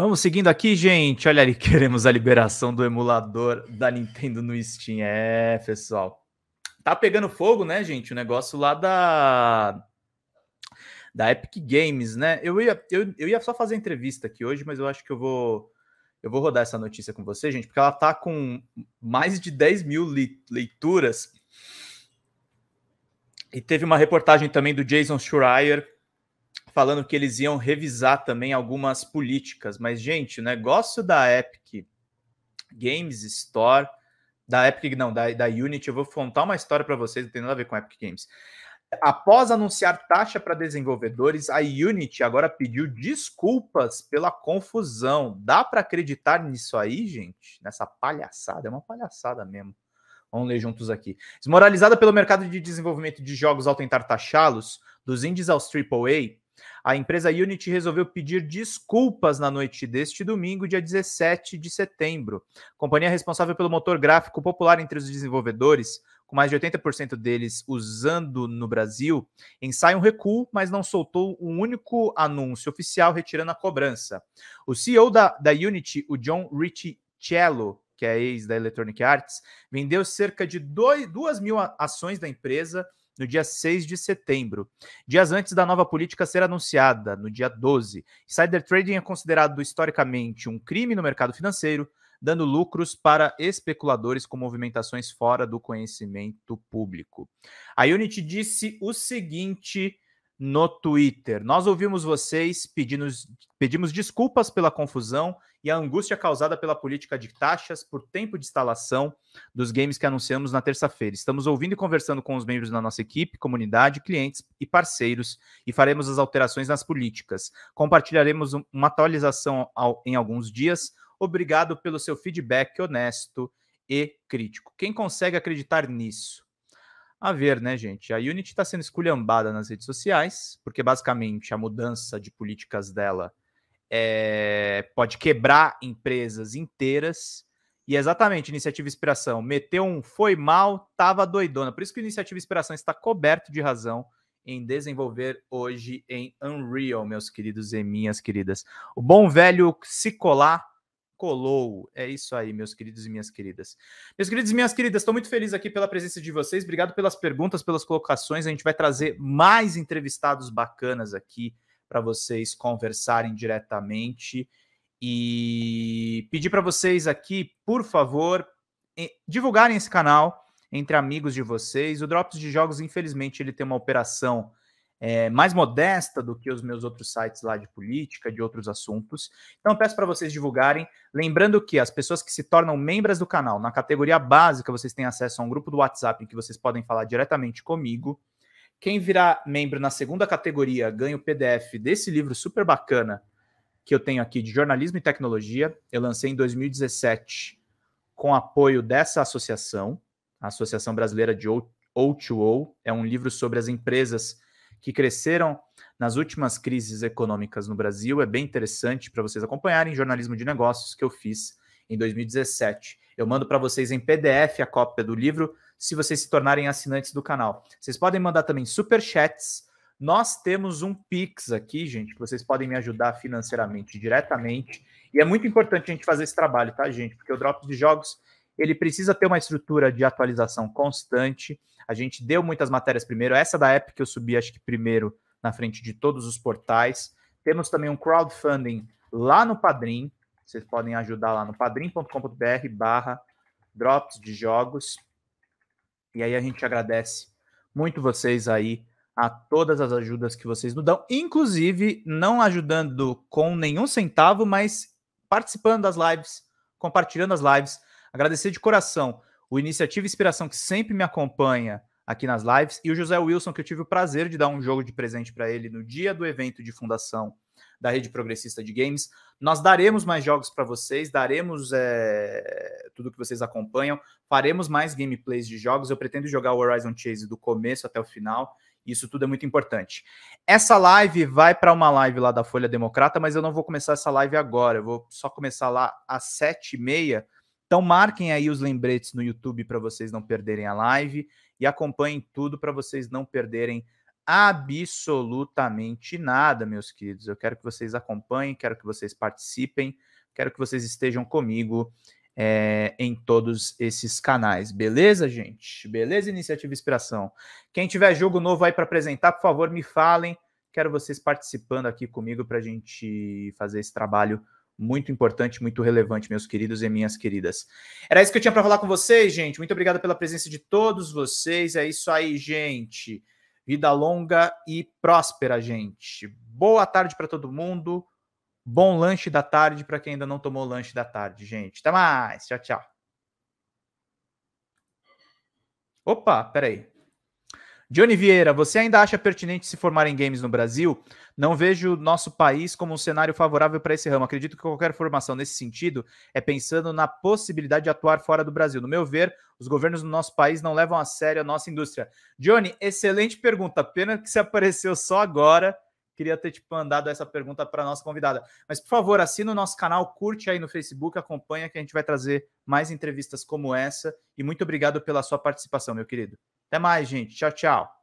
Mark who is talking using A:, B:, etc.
A: Vamos seguindo aqui, gente. Olha ali, queremos a liberação do emulador da Nintendo no Steam. É, pessoal. Tá pegando fogo, né, gente? O negócio lá da da Epic Games, né? Eu ia, eu, eu ia só fazer entrevista aqui hoje, mas eu acho que eu vou eu vou rodar essa notícia com você, gente, porque ela tá com mais de 10 mil leituras. E teve uma reportagem também do Jason Schreier, falando que eles iam revisar também algumas políticas. Mas, gente, o negócio da Epic Games Store, da Epic, não, da, da Unity, eu vou contar uma história para vocês, não tem nada a ver com Epic Games. Após anunciar taxa para desenvolvedores, a Unity agora pediu desculpas pela confusão. Dá para acreditar nisso aí, gente? Nessa palhaçada? É uma palhaçada mesmo. Vamos ler juntos aqui. Desmoralizada pelo mercado de desenvolvimento de jogos ao tentar taxá-los, dos indies aos AAA, a empresa Unity resolveu pedir desculpas na noite deste domingo, dia 17 de setembro. A companhia responsável pelo motor gráfico popular entre os desenvolvedores, com mais de 80% deles usando no Brasil, ensaia um recuo, mas não soltou um único anúncio oficial retirando a cobrança. O CEO da, da Unity, o John Ricciello, que é ex da Electronic Arts, vendeu cerca de 2 mil ações da empresa no dia 6 de setembro, dias antes da nova política ser anunciada, no dia 12. Insider trading é considerado historicamente um crime no mercado financeiro, dando lucros para especuladores com movimentações fora do conhecimento público. A Unity disse o seguinte no Twitter: Nós ouvimos vocês, pedindo pedimos desculpas pela confusão e a angústia causada pela política de taxas por tempo de instalação dos games que anunciamos na terça-feira. Estamos ouvindo e conversando com os membros da nossa equipe, comunidade, clientes e parceiros e faremos as alterações nas políticas. Compartilharemos uma atualização ao, em alguns dias. Obrigado pelo seu feedback honesto e crítico. Quem consegue acreditar nisso? a ver, né, gente? A Unity está sendo esculhambada nas redes sociais, porque basicamente a mudança de políticas dela é, pode quebrar empresas inteiras. E é exatamente, Iniciativa Inspiração meteu um foi mal, tava doidona. Por isso que Iniciativa Inspiração está coberto de razão em desenvolver hoje em Unreal, meus queridos e minhas queridas. O bom velho se colar, colou. É isso aí, meus queridos e minhas queridas. Meus queridos e minhas queridas, estou muito feliz aqui pela presença de vocês. Obrigado pelas perguntas, pelas colocações. A gente vai trazer mais entrevistados bacanas aqui para vocês conversarem diretamente e pedir para vocês aqui, por favor, divulgarem esse canal entre amigos de vocês. O Drops de Jogos, infelizmente, ele tem uma operação é, mais modesta do que os meus outros sites lá de política, de outros assuntos. Então, peço para vocês divulgarem. Lembrando que as pessoas que se tornam membros do canal, na categoria básica, vocês têm acesso a um grupo do WhatsApp em que vocês podem falar diretamente comigo. Quem virar membro na segunda categoria ganha o PDF desse livro super bacana que eu tenho aqui de jornalismo e tecnologia. Eu lancei em 2017 com apoio dessa associação, a Associação Brasileira de O2O. É um livro sobre as empresas que cresceram nas últimas crises econômicas no Brasil. É bem interessante para vocês acompanharem jornalismo de negócios que eu fiz em 2017. Eu mando para vocês em PDF a cópia do livro se vocês se tornarem assinantes do canal. Vocês podem mandar também super chats. Nós temos um Pix aqui, gente, que vocês podem me ajudar financeiramente diretamente. E é muito importante a gente fazer esse trabalho, tá, gente? Porque o Drops de Jogos ele precisa ter uma estrutura de atualização constante. A gente deu muitas matérias primeiro. Essa da app que eu subi, acho que primeiro na frente de todos os portais. Temos também um crowdfunding lá no Padrim. Vocês podem ajudar lá no padrim.com.br barra drops de jogos. E aí a gente agradece muito vocês aí a todas as ajudas que vocês nos dão, inclusive não ajudando com nenhum centavo, mas participando das lives, compartilhando as lives. Agradecer de coração o Iniciativa Inspiração, que sempre me acompanha aqui nas lives, e o José Wilson, que eu tive o prazer de dar um jogo de presente para ele no dia do evento de fundação da rede progressista de games. Nós daremos mais jogos para vocês, daremos é, tudo que vocês acompanham, faremos mais gameplays de jogos. Eu pretendo jogar o Horizon Chase do começo até o final. Isso tudo é muito importante. Essa live vai para uma live lá da Folha Democrata, mas eu não vou começar essa live agora. Eu vou só começar lá às sete e meia. Então marquem aí os lembretes no YouTube para vocês não perderem a live e acompanhem tudo para vocês não perderem absolutamente nada, meus queridos. Eu quero que vocês acompanhem, quero que vocês participem, quero que vocês estejam comigo é, em todos esses canais. Beleza, gente? Beleza, Iniciativa Inspiração? Quem tiver jogo novo aí para apresentar, por favor, me falem. Quero vocês participando aqui comigo para a gente fazer esse trabalho muito importante, muito relevante, meus queridos e minhas queridas. Era isso que eu tinha para falar com vocês, gente. Muito obrigado pela presença de todos vocês. É isso aí, gente. Vida longa e próspera, gente. Boa tarde para todo mundo. Bom lanche da tarde para quem ainda não tomou lanche da tarde, gente. Até mais. Tchau, tchau. Opa, peraí. Johnny Vieira, você ainda acha pertinente se formar em games no Brasil? Não vejo nosso país como um cenário favorável para esse ramo. Acredito que qualquer formação nesse sentido é pensando na possibilidade de atuar fora do Brasil. No meu ver, os governos do nosso país não levam a sério a nossa indústria. Johnny, excelente pergunta. Pena que você apareceu só agora. Queria ter te tipo, mandado essa pergunta para a nossa convidada. Mas, por favor, assina o nosso canal, curte aí no Facebook, acompanha que a gente vai trazer mais entrevistas como essa. E muito obrigado pela sua participação, meu querido. Até mais, gente. Tchau, tchau.